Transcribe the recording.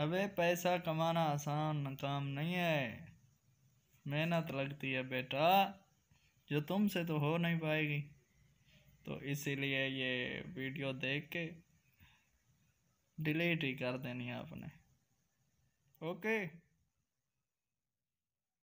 अबे पैसा कमाना आसान काम नहीं है मेहनत लगती है बेटा जो तुमसे तो हो नहीं पाएगी तो इसीलिए ये वीडियो देख के डिलीट ही कर देनी है आपने ओके